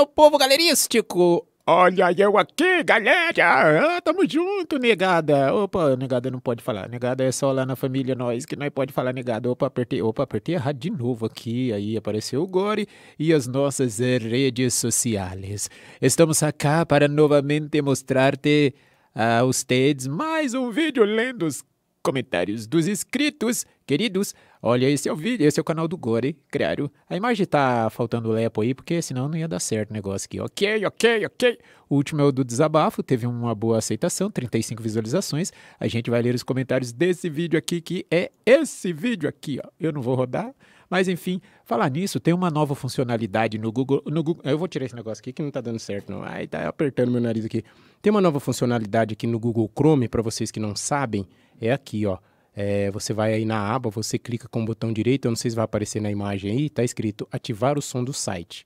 meu povo galerístico! Olha eu aqui, galera! Ah, tamo junto, negada! Opa, negada não pode falar. Negada é só lá na família nós que nós pode falar, negada. Opa, apertei, opa, apertei errado de novo aqui. Aí apareceu o Gore e as nossas redes sociais. Estamos aqui para novamente mostrar-te a ah, vocês mais um vídeo lendo os comentários dos inscritos, queridos. Olha, esse é o vídeo, esse é o canal do Gore, claro. A imagem tá faltando lepo aí, porque senão não ia dar certo o negócio aqui. Ok, ok, ok. O último é o do desabafo, teve uma boa aceitação, 35 visualizações. A gente vai ler os comentários desse vídeo aqui, que é esse vídeo aqui, ó. Eu não vou rodar, mas enfim, falar nisso, tem uma nova funcionalidade no Google, no Google... Eu vou tirar esse negócio aqui que não tá dando certo, não. Ai, tá apertando meu nariz aqui. Tem uma nova funcionalidade aqui no Google Chrome, para vocês que não sabem, é aqui, ó. É, você vai aí na aba, você clica com o botão direito, eu não sei se vai aparecer na imagem aí, está escrito ativar o som do site.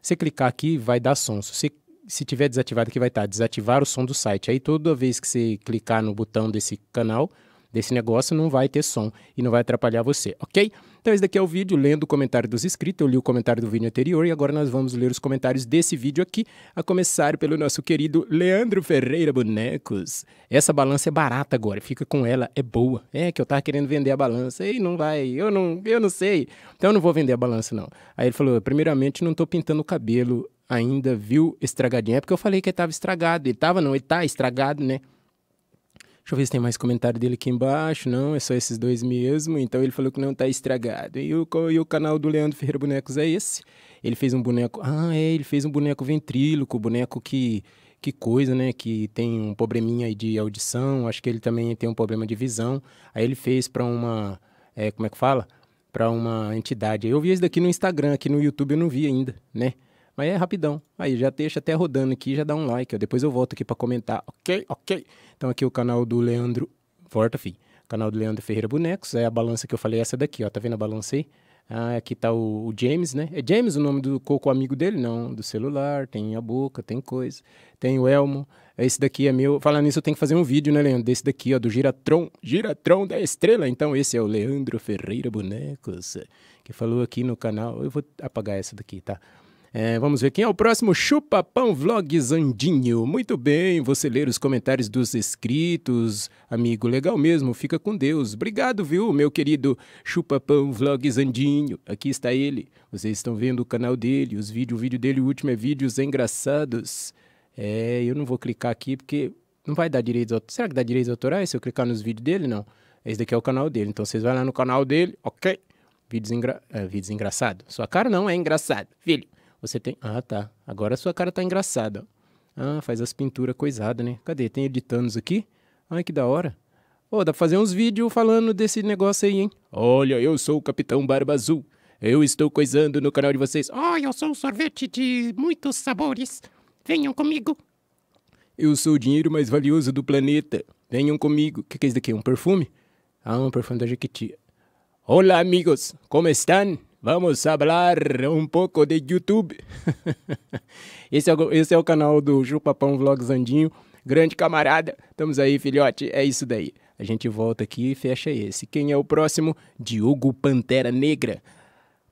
Você clicar aqui, vai dar som. Se, você, se tiver desativado aqui, vai estar tá, desativar o som do site. Aí toda vez que você clicar no botão desse canal, desse negócio não vai ter som e não vai atrapalhar você, ok? Então esse daqui é o vídeo lendo o comentário dos inscritos. Eu li o comentário do vídeo anterior e agora nós vamos ler os comentários desse vídeo aqui, a começar pelo nosso querido Leandro Ferreira Bonecos. Essa balança é barata agora, fica com ela, é boa. É que eu tava querendo vender a balança e não vai, eu não, eu não sei. Então eu não vou vender a balança não. Aí ele falou: "Primeiramente, não tô pintando o cabelo ainda, viu? Estragadinho". É porque eu falei que ele tava estragado, ele tava não, ele tá estragado, né? Deixa eu ver se tem mais comentário dele aqui embaixo. Não, é só esses dois mesmo. Então ele falou que não tá estragado. E o, e o canal do Leandro Ferreira Bonecos é esse. Ele fez um boneco. Ah, é, ele fez um boneco ventríloco, boneco que. Que coisa, né? Que tem um probleminha aí de audição. Acho que ele também tem um problema de visão. Aí ele fez para uma. É, como é que fala? Para uma entidade. Eu vi isso daqui no Instagram, aqui no YouTube eu não vi ainda, né? Mas é rapidão. Aí já deixa até rodando aqui, já dá um like. Ó. Depois eu volto aqui para comentar, ok? Ok. Então aqui o canal do Leandro. Volta, filho. Canal do Leandro Ferreira Bonecos. É a balança que eu falei, essa daqui, ó. Tá vendo a balança aí? Ah, aqui tá o, o, James, né? É James o nome do coco amigo dele? Não, do celular, tem a boca, tem coisa. Tem o Elmo. Esse daqui é meu. Falando nisso, eu tenho que fazer um vídeo, né, Leandro? Desse daqui, ó, do Giratron. Giratron da Estrela. Então, esse é o Leandro Ferreira Bonecos, que falou aqui no canal. Eu vou apagar essa daqui, tá? É, vamos ver quem é o próximo Chupa Pão Vlog Zandinho. Muito bem, você ler os comentários dos inscritos, amigo, legal mesmo, fica com Deus. Obrigado, viu, meu querido Chupa Pão Vlog Zandinho. Aqui está ele. Vocês estão vendo o canal dele, os vídeos, o vídeo dele, o último é vídeos engraçados. É, eu não vou clicar aqui porque não vai dar direitos autorais. Será que dá direitos autorais se eu clicar nos vídeos dele? Não. Esse daqui é o canal dele. Então vocês vão lá no canal dele, ok? Vídeos, engra... é, vídeos engraçados. Sua cara não é engraçado, filho. Você tem. Ah, tá. Agora a sua cara tá engraçada. Ah, faz as pinturas coisada, né? Cadê? Tem editanos aqui? Ai, que da hora. Ô, oh, dá pra fazer uns vídeos falando desse negócio aí, hein? Olha, eu sou o Capitão Barba Azul. Eu estou coisando no canal de vocês. Oh, eu sou um sorvete de muitos sabores. Venham comigo. Eu sou o dinheiro mais valioso do planeta. Venham comigo. O que, que é isso daqui? Um perfume? Ah, um perfume da Jequitia. Olá, amigos. Como estão? Vamos falar um pouco de YouTube. esse, é o, esse é o canal do Jupapão Vlogs Andinho, Grande camarada, estamos aí, filhote. É isso daí. A gente volta aqui e fecha esse. Quem é o próximo? Diogo Pantera Negra.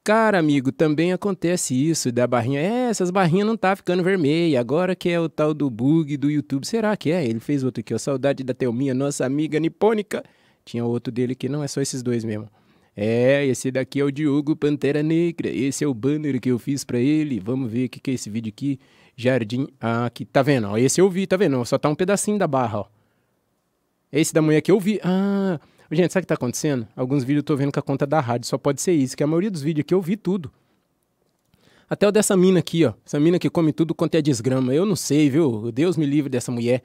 Cara, amigo, também acontece isso da barrinha. É, essas barrinhas não tá ficando vermelha. Agora que é o tal do bug do YouTube. Será que é? Ele fez outro aqui, ó. Saudade da Thelminha, nossa amiga nipônica. Tinha outro dele que não é só esses dois mesmo. É, esse daqui é o Diogo Pantera Negra. Esse é o banner que eu fiz para ele. Vamos ver o que, que é esse vídeo aqui. Jardim. Ah, aqui. Tá vendo? Ó, esse eu vi, tá vendo? Só tá um pedacinho da barra, ó. É esse da manhã que eu vi. Ah, gente, sabe o que tá acontecendo? Alguns vídeos eu tô vendo com a conta da rádio. Só pode ser isso, que a maioria dos vídeos aqui eu vi tudo. Até o dessa mina aqui, ó. Essa mina que come tudo quanto é desgrama. Eu não sei, viu? Deus me livre dessa mulher.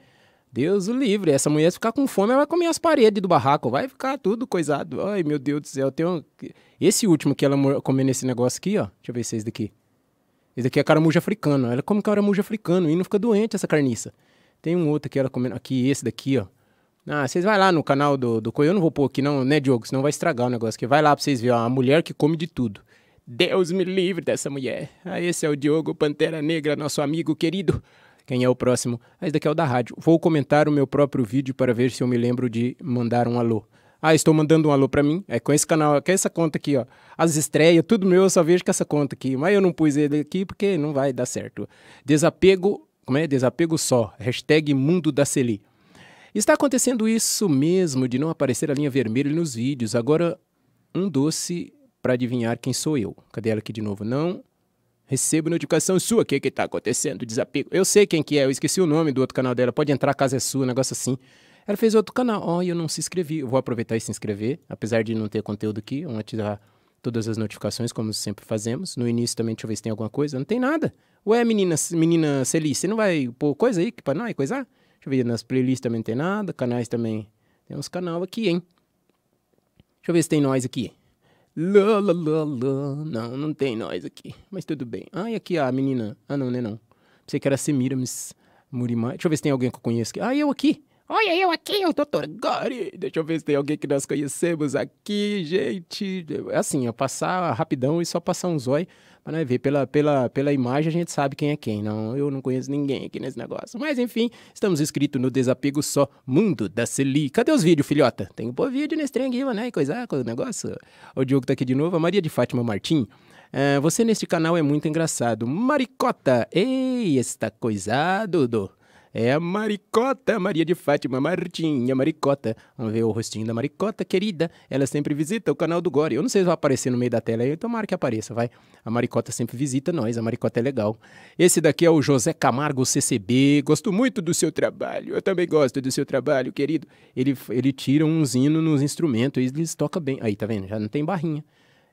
Deus o livre, essa mulher se ficar com fome, ela vai comer as paredes do barraco, vai ficar tudo coisado. Ai, meu Deus do céu, tem um... Esse último que ela comeu nesse negócio aqui, ó, deixa eu ver se é esse daqui. Esse daqui é caramujo africano, ela come é caramujo africano e não fica doente essa carniça. Tem um outro que ela comendo, aqui, esse daqui, ó. Ah, vocês vai lá no canal do, do Coelho, eu não vou pôr aqui não, né, Diogo, senão vai estragar o negócio aqui. Vai lá pra vocês verem, ó, a mulher que come de tudo. Deus me livre dessa mulher. Ah, esse é o Diogo Pantera Negra, nosso amigo querido quem é o próximo. Ah, esse daqui é o da rádio. Vou comentar o meu próprio vídeo para ver se eu me lembro de mandar um alô. Ah, estou mandando um alô para mim. É com esse canal, com essa conta aqui, ó. As estreias, tudo meu, eu só vejo com essa conta aqui. Mas eu não pus ele aqui porque não vai dar certo. Desapego, como é? Desapego só. Hashtag Mundo da Celi. Está acontecendo isso mesmo de não aparecer a linha vermelha nos vídeos. Agora, um doce para adivinhar quem sou eu. Cadê ela aqui de novo? Não. Recebo notificação sua, o que que tá acontecendo? Desapego. Eu sei quem que é, eu esqueci o nome do outro canal dela. Pode entrar, casa é sua, negócio assim. Ela fez outro canal. Ó, oh, eu não se inscrevi. Eu vou aproveitar e se inscrever, apesar de não ter conteúdo aqui. Vamos ativar todas as notificações, como sempre fazemos. No início também, deixa eu ver se tem alguma coisa. Não tem nada. Ué, menina, menina Celis, você não vai pôr coisa aí pra nós, coisar? Deixa eu ver, nas playlists também não tem nada. Canais também. Tem uns canal aqui, hein? Deixa eu ver se tem nós aqui. Lá, lá, lá, lá. Não, não tem nós aqui. Mas tudo bem. Ah, e aqui a menina. Ah, não, né? Não, é não. Pensei que era Semiramis Murimai. Deixa eu ver se tem alguém que eu conheço aqui. Ah, eu aqui. Olha eu aqui, o doutor Gori. Deixa eu ver se tem alguém que nós conhecemos aqui, gente. É assim, eu passar rapidão e só passar um zóio. Mas né, ver pela, pela, pela imagem a gente sabe quem é quem. Não, eu não conheço ninguém aqui nesse negócio. Mas enfim, estamos inscritos no Desapego Só Mundo da Celi. Cadê os vídeos, filhota? Tem que pôr vídeo nesse trem aqui, né? E coisa, coisa, negócio. O Diogo tá aqui de novo. A Maria de Fátima Martim. É, você neste canal é muito engraçado. Maricota! Ei, está coisado, Dudu. É a Maricota, Maria de Fátima, Martinha, Maricota. Vamos ver o rostinho da Maricota, querida. Ela sempre visita o canal do Gore. Eu não sei se vai aparecer no meio da tela aí, tomara que apareça, vai. A Maricota sempre visita nós, a Maricota é legal. Esse daqui é o José Camargo CCB. Gosto muito do seu trabalho. Eu também gosto do seu trabalho, querido. Ele, ele tira uns hinos nos instrumentos, eles tocam bem. Aí, tá vendo? Já não tem barrinha.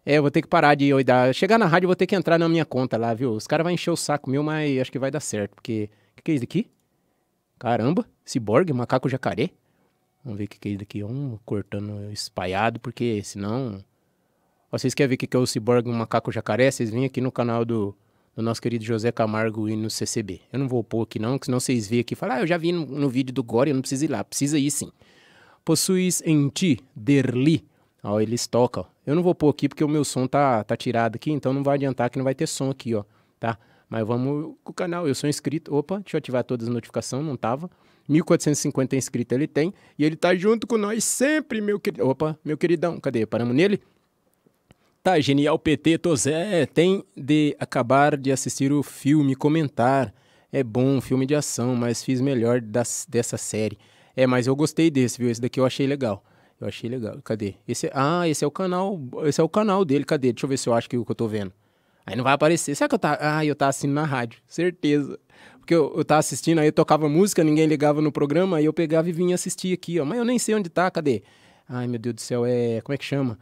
É, eu vou ter que parar de olhar. Chegar na rádio, eu vou ter que entrar na minha conta lá, viu? Os caras vão encher o saco meu, mas acho que vai dar certo, porque. O que, que é isso aqui? Caramba, ciborgue, macaco jacaré. Vamos ver o que, que é isso daqui. Um cortando espalhado, porque senão. Vocês querem ver o que, que é o ciborgue, um macaco jacaré? Vocês vêm aqui no canal do, do nosso querido José Camargo e no CCB. Eu não vou pôr aqui não, senão vocês veem aqui e falam, ah, eu já vi no, no vídeo do Gore, eu não preciso ir lá. Precisa ir sim. Possuis em ti, derli. Ó, eles tocam. Eu não vou pôr aqui porque o meu som tá, tá tirado aqui, então não vai adiantar que não vai ter som aqui, ó. Tá? Mas vamos com o canal. Eu sou inscrito. Opa, deixa eu ativar todas as notificações, não tava. 1450 inscritos ele tem. E ele tá junto com nós sempre, meu querido. Opa, meu queridão, cadê? Paramos nele? Tá, genial PT, Tozé. É, tem de acabar de assistir o filme, comentar. É bom, filme de ação, mas fiz melhor das, dessa série. É, mas eu gostei desse, viu? Esse daqui eu achei legal. Eu achei legal. Cadê? Esse, ah, esse é o canal. Esse é o canal dele. Cadê? Deixa eu ver se eu acho que é o que eu tô vendo. Aí não vai aparecer. Será que eu tá. Ah, eu tava tá assistindo na rádio, certeza. Porque eu, eu tava assistindo, aí eu tocava música, ninguém ligava no programa, aí eu pegava e vinha assistir aqui, ó. Mas eu nem sei onde tá, cadê? Ai, meu Deus do céu, é. Como é que chama?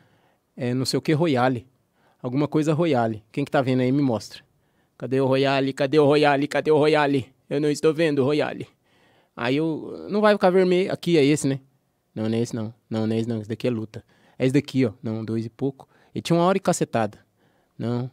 É não sei o que Royale. Alguma coisa Royale. Quem que tá vendo aí me mostra. Cadê o Royale? Cadê o Royale? Cadê o Royale? Eu não estou vendo o Royale. Aí eu. Não vai ficar vermelho. Aqui é esse, né? Não, não é esse não. Não, não é esse não. Esse daqui é luta. É esse daqui, ó. Não, dois e pouco. E tinha uma hora e cacetada. Não,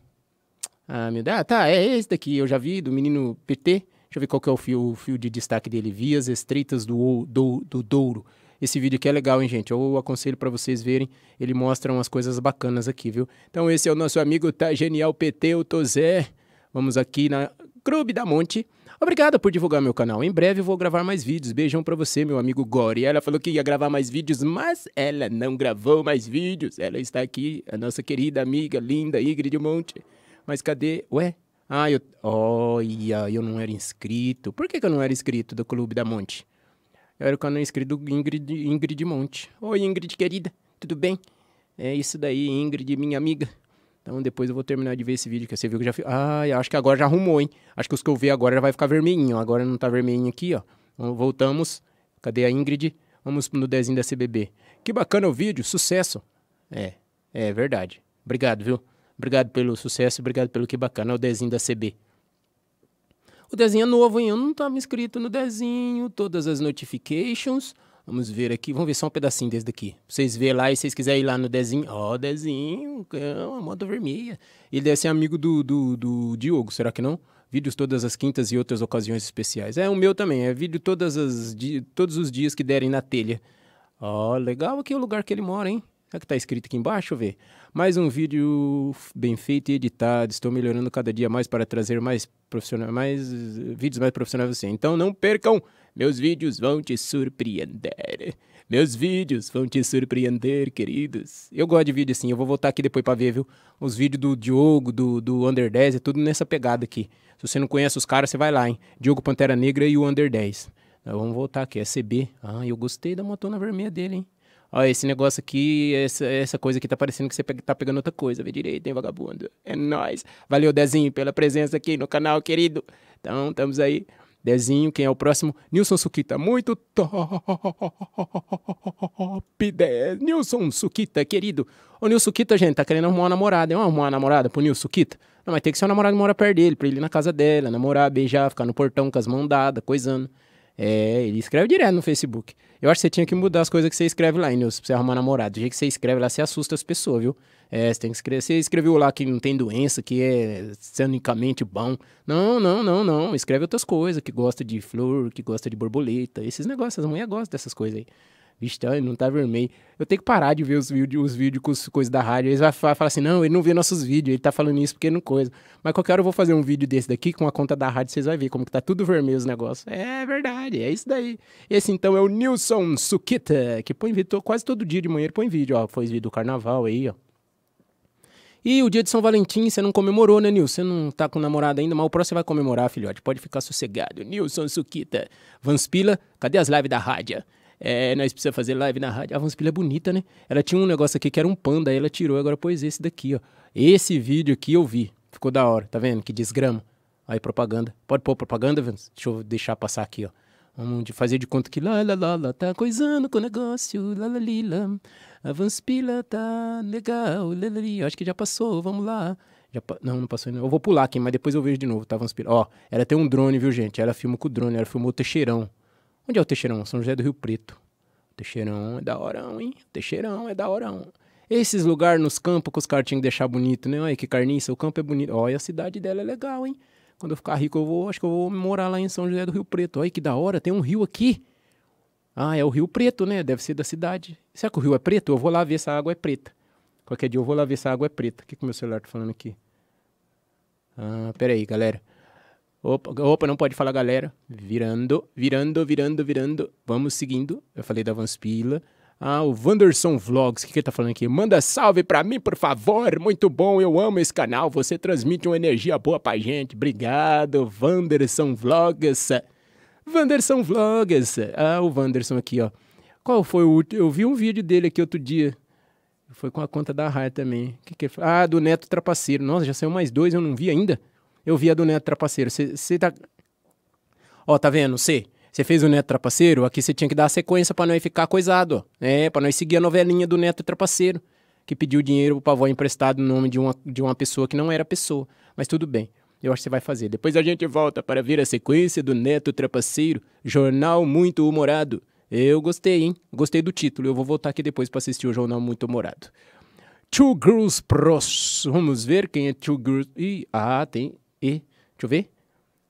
ah, meu Deus. ah, tá, é esse daqui, eu já vi, do menino PT. Deixa eu ver qual que é o fio, o fio de destaque dele. Vias estreitas do, do, do Douro. Esse vídeo aqui é legal, hein, gente? Eu aconselho para vocês verem. Ele mostra umas coisas bacanas aqui, viu? Então, esse é o nosso amigo tá genial PT, o Tozé. Vamos aqui na Clube da Monte. Obrigado por divulgar meu canal. Em breve eu vou gravar mais vídeos. Beijão para você, meu amigo Gori. Ela falou que ia gravar mais vídeos, mas ela não gravou mais vídeos. Ela está aqui, a nossa querida amiga linda Ingrid Monte. Mas cadê? Ué? Ah, eu. Olha, eu não era inscrito. Por que, que eu não era inscrito do Clube da Monte? Eu era o canal inscrito do Ingrid, Ingrid Monte. Oi, Ingrid querida, tudo bem? É isso daí, Ingrid, minha amiga. Então depois eu vou terminar de ver esse vídeo que você viu que já fiz. Ah, acho que agora já arrumou, hein? Acho que os que eu vi agora já vai ficar vermelhinho. Agora não tá vermelhinho aqui, ó. Então, voltamos. Cadê a Ingrid? Vamos no desenho da CBB. Que bacana o vídeo, sucesso. É, é verdade. Obrigado, viu? Obrigado pelo sucesso, obrigado pelo que bacana. É o desenho da CB. O desenho é novo, hein? Eu não estava inscrito no desenho. Todas as notifications. Vamos ver aqui. Vamos ver só um pedacinho desde aqui. Pra vocês verem lá e vocês quiserem ir lá no desenho. Ó, oh, desenho, uma moto vermelha. Ele deve ser amigo do, do, do Diogo, será que não? Vídeos todas as quintas e outras ocasiões especiais. É, o meu também. É vídeo todas as, todos os dias que derem na telha. Ó, oh, legal aqui o lugar que ele mora, hein? Será que tá escrito aqui embaixo? Deixa eu ver. Mais um vídeo bem feito e editado. Estou melhorando cada dia mais para trazer mais profissionais, mais eh, vídeos mais profissionais a você. Então não percam, meus vídeos vão te surpreender. Meus vídeos vão te surpreender, queridos. Eu gosto de vídeo assim, eu vou voltar aqui depois para ver, viu? Os vídeos do Diogo, do, do Under 10, é tudo nessa pegada aqui. Se você não conhece os caras, você vai lá, hein? Diogo Pantera Negra e o Under 10. Nós vamos voltar aqui, é CB. Ah, eu gostei da motona vermelha dele, hein? ó, esse negócio aqui, essa, essa coisa aqui tá parecendo que você tá pegando outra coisa. Vê direito, hein, vagabundo? É nóis. Valeu, Dezinho, pela presença aqui no canal, querido. Então, estamos aí. Dezinho, quem é o próximo? Nilson Sukita, muito top 10. Nilson Sukita, querido. Ô, Nilson Sukita, gente, tá querendo arrumar uma namorada. Vamos arrumar uma namorada pro Nilson Sukita? Não, mas tem que ser uma namorada que mora perto dele, pra ele ir na casa dela, namorar, beijar, ficar no portão com as mãos dadas, coisando. É, ele escreve direto no Facebook. Eu acho que você tinha que mudar as coisas que você escreve lá, Inês, pra você arrumar namorado. Do jeito que você escreve lá, você assusta as pessoas, viu? É, você tem que escrever. Você escreveu lá que não tem doença, que é sanicamente bom. Não, não, não, não. Escreve outras coisas, que gosta de flor, que gosta de borboleta. Esses negócios, as mulheres gostam dessas coisas aí. Vixe, não tá vermelho. Eu tenho que parar de ver os vídeos, os vídeos com coisas da rádio. Eles vão falar assim: não, ele não vê nossos vídeos, ele tá falando isso porque não coisa. Mas qualquer hora eu vou fazer um vídeo desse daqui com a conta da rádio, vocês vão ver como que tá tudo vermelho os negócios. É verdade, é isso daí. Esse então é o Nilson Sukita, que põe vídeo quase todo dia de manhã, ele põe vídeo, ó. Foi vídeo do carnaval aí, ó. E o dia de São Valentim, você não comemorou, né, Nilson? Você não tá com namorada ainda, mas o próximo você vai comemorar, filhote. Pode ficar sossegado. Nilson Sukita. Vanspila, cadê as lives da rádio? É, nós precisamos fazer live na rádio. A Vanspilha é bonita, né? Ela tinha um negócio aqui que era um panda, aí ela tirou agora pôs esse daqui, ó. Esse vídeo aqui eu vi. Ficou da hora, tá vendo? Que desgrama. Aí propaganda. Pode pôr propaganda, Vans? Deixa eu deixar passar aqui, ó. Vamos de fazer de conta que lá, lá, lá, lá, tá coisando com o negócio, lá, lá, lá, a Vanspila tá legal, lá, lá, acho que já passou, vamos lá. já Não, não passou ainda. Eu vou pular aqui, mas depois eu vejo de novo, tá, Vanspila? Ó, ela tem um drone, viu, gente? Ela filma com o drone, ela filmou o Teixeirão. Onde é o Teixeirão? São José do Rio Preto. O Teixeirão é da horão, hein? O Teixeirão é da horão. Esses lugares nos campos que os caras tinham que deixar bonito, né? Olha que carniça, o campo é bonito. Olha, a cidade dela é legal, hein? Quando eu ficar rico, eu vou, acho que eu vou morar lá em São José do Rio Preto. Olha que da hora, tem um rio aqui. Ah, é o Rio Preto, né? Deve ser da cidade. Será que o rio é preto? Eu vou lá ver se a água é preta. Qualquer dia eu vou lá ver se a água é preta. O que, que meu celular tá falando aqui? Ah, peraí, galera. Opa, opa, não pode falar, galera. Virando, virando, virando, virando. Vamos seguindo. Eu falei da Vanspila. Ah, o Wanderson Vlogs, o que, que ele tá falando aqui? Manda salve pra mim, por favor. Muito bom, eu amo esse canal. Você transmite uma energia boa pra gente. Obrigado, Wanderson Vlogs. Wanderson Vlogs. Ah, o Wanderson aqui, ó. Qual foi o último? Eu vi um vídeo dele aqui outro dia. Foi com a conta da Raia também. Que que... Ah, do Neto Trapaceiro. Nossa, já saiu mais dois, eu não vi ainda eu vi a do Neto Trapaceiro. Você tá. Ó, tá vendo? Você. Você fez o Neto Trapaceiro, aqui você tinha que dar a sequência para nós ficar coisado, ó. É, né? pra nós seguir a novelinha do Neto Trapaceiro, que pediu dinheiro pro avó emprestado no nome de uma, de uma pessoa que não era pessoa. Mas tudo bem. Eu acho que você vai fazer. Depois a gente volta para ver a sequência do Neto Trapaceiro, jornal muito humorado. Eu gostei, hein? Gostei do título. Eu vou voltar aqui depois para assistir o jornal muito humorado. Two Girls Pros. Vamos ver quem é Two Girls. Ih, ah, tem e. Deixa eu ver.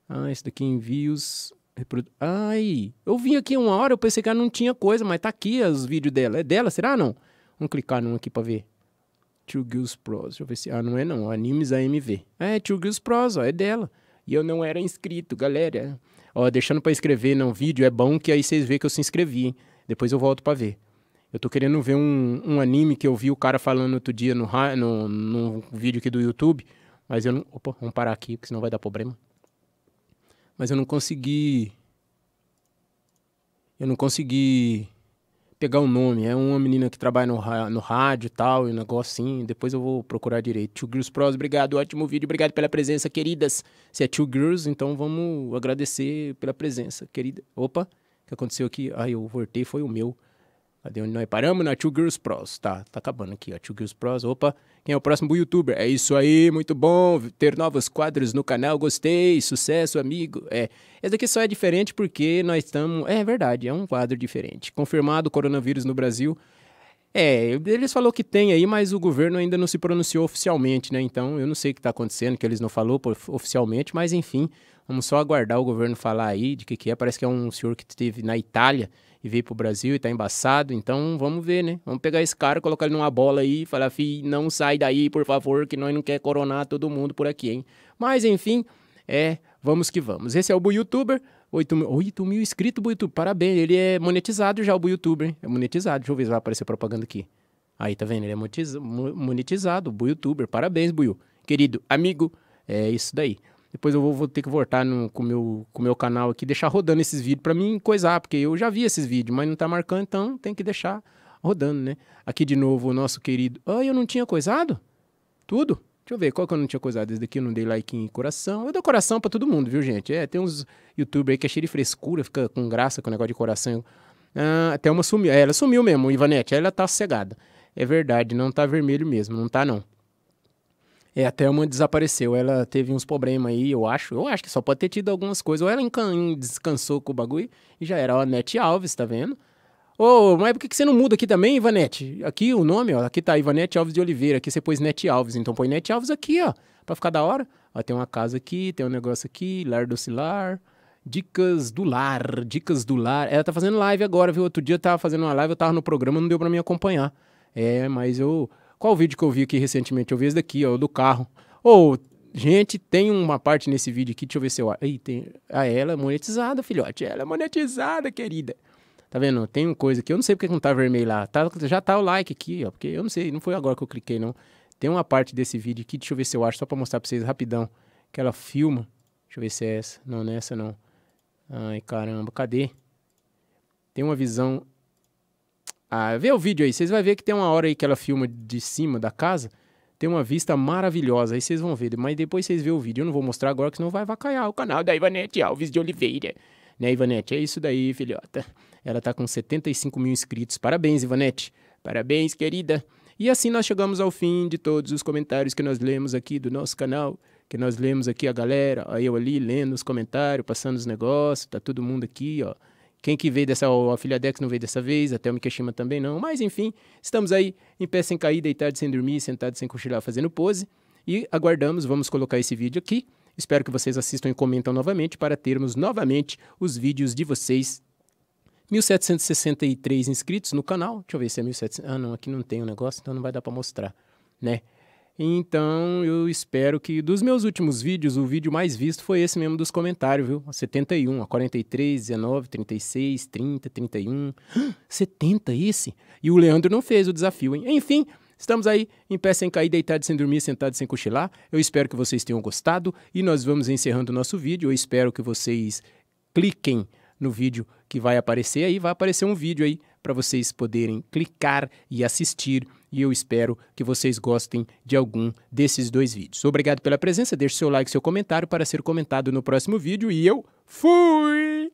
Ah, esse daqui é envios. Reprodu... Ai, eu vim aqui uma hora, eu pensei que não tinha coisa, mas tá aqui os vídeos dela. É dela, será não? Vamos clicar num aqui pra ver. Two Girls Pros. Deixa eu ver se. Ah, não é não. Animes AMV. É, Two Girls Pros, ó, é dela. E eu não era inscrito, galera. Ó, deixando pra escrever no vídeo, é bom que aí vocês vê que eu se inscrevi, hein? Depois eu volto pra ver. Eu tô querendo ver um, um anime que eu vi o cara falando outro dia no, no, no vídeo aqui do YouTube. Mas eu não. Opa, vamos parar aqui, porque senão vai dar problema. Mas eu não consegui. Eu não consegui pegar o um nome. É uma menina que trabalha no, no rádio e tal, e um negócio assim. Depois eu vou procurar direito. Two Girls Pros, obrigado. Ótimo vídeo. Obrigado pela presença, queridas. Se é Two Girls, então vamos agradecer pela presença, querida. Opa, o que aconteceu aqui? Ai, eu voltei, foi o meu. Cadê onde nós paramos? Na Two Girls Pros. Tá, tá acabando aqui, ó. Two Girls Pros. Opa, quem é o próximo youtuber? É isso aí, muito bom. Ter novos quadros no canal, gostei. Sucesso, amigo. É, esse daqui só é diferente porque nós estamos. É verdade, é um quadro diferente. Confirmado coronavírus no Brasil. É, eles falou que tem aí, mas o governo ainda não se pronunciou oficialmente, né? Então, eu não sei o que está acontecendo, que eles não falou oficialmente, mas enfim, vamos só aguardar o governo falar aí de que que é. Parece que é um senhor que esteve na Itália e veio pro Brasil e tá embaçado. Então vamos ver, né? Vamos pegar esse cara, colocar ele numa bola aí e falar, fi, não sai daí, por favor, que nós não quer coronar todo mundo por aqui, hein? Mas enfim, é, vamos que vamos. Esse é o Bu Youtuber. 8 mil, 8 mil inscritos, YouTube. Parabéns, ele é monetizado já, o YouTuber. Hein? É monetizado. Deixa eu ver se vai aparecer propaganda aqui. Aí, tá vendo? Ele é monetizado, monetizado o YouTuber. Parabéns, Buiu. Querido amigo, é isso daí. Depois eu vou, vou ter que voltar no, com meu, o meu canal aqui, deixar rodando esses vídeos para mim coisar, porque eu já vi esses vídeos, mas não tá marcando, então tem que deixar rodando, né? Aqui de novo o nosso querido. Ah, eu não tinha coisado? Tudo? Deixa eu ver, qual que eu não tinha coisado? Esse daqui eu não dei like em coração. Eu dou coração para todo mundo, viu, gente? É, tem uns youtubers aí que é cheio de frescura, fica com graça com o negócio de coração. Ah, até uma sumiu. É, ela sumiu mesmo, Ivanete. Ela tá cegada, É verdade, não tá vermelho mesmo, não tá não. É, a uma desapareceu. Ela teve uns problemas aí, eu acho. Eu acho que só pode ter tido algumas coisas. Ou ela descansou com o bagulho e já era. Ó, Nete Alves, tá vendo? Ô, oh, mas por que, você não muda aqui também, Ivanete? Aqui o nome, ó. Aqui tá Ivanete Alves de Oliveira. Aqui você pôs Nete Alves. Então põe Nete Alves aqui, ó. Pra ficar da hora. Ó, tem uma casa aqui, tem um negócio aqui. Lar do Cilar. Dicas do Lar. Dicas do Lar. Ela tá fazendo live agora, viu? Outro dia eu tava fazendo uma live, eu tava no programa, não deu pra me acompanhar. É, mas eu qual vídeo que eu vi aqui recentemente? Eu vi esse daqui, ó, do carro. Ou, oh, gente, tem uma parte nesse vídeo aqui, deixa eu ver se eu... Aí, tem... Ah, ela é monetizada, filhote. Ela é monetizada, querida. Tá vendo? Tem uma coisa aqui, eu não sei porque não tá vermelho lá. Tá, já tá o like aqui, ó, porque eu não sei, não foi agora que eu cliquei, não. Tem uma parte desse vídeo aqui, deixa eu ver se eu acho, só pra mostrar pra vocês rapidão. Que ela filma. Deixa eu ver se é essa. Não, nessa é não. Ai, caramba, cadê? Tem uma visão ah, vê o vídeo aí, vocês vão ver que tem uma hora aí que ela filma de cima da casa, tem uma vista maravilhosa, aí vocês vão ver, mas depois vocês vê o vídeo, eu não vou mostrar agora, que senão vai vacaiar o canal da Ivanete Alves de Oliveira. Né, Ivanete? É isso daí, filhota. Ela tá com 75 mil inscritos. Parabéns, Ivanete. Parabéns, querida. E assim nós chegamos ao fim de todos os comentários que nós lemos aqui do nosso canal, que nós lemos aqui a galera, ó, eu ali lendo os comentários, passando os negócios, tá todo mundo aqui, ó. Quem que veio dessa, a filha Dex não veio dessa vez, até o Mikashima também não, mas enfim, estamos aí em pé sem cair, deitado sem dormir, sentado sem cochilar, fazendo pose e aguardamos, vamos colocar esse vídeo aqui. Espero que vocês assistam e comentam novamente para termos novamente os vídeos de vocês. 1763 inscritos no canal. Deixa eu ver se é 1700. Ah, não, aqui não tem o um negócio, então não vai dar para mostrar, né? Então eu espero que dos meus últimos vídeos, o vídeo mais visto foi esse mesmo dos comentários, viu? 71, 43, 19, 36, 30, 31. 70 esse? E o Leandro não fez o desafio, hein? Enfim, estamos aí em pé sem cair, deitado sem dormir, sentado sem cochilar. Eu espero que vocês tenham gostado e nós vamos encerrando o nosso vídeo. Eu espero que vocês cliquem no vídeo que vai aparecer aí, vai aparecer um vídeo aí para vocês poderem clicar e assistir e eu espero que vocês gostem de algum desses dois vídeos. Obrigado pela presença, deixe seu like, seu comentário para ser comentado no próximo vídeo e eu fui!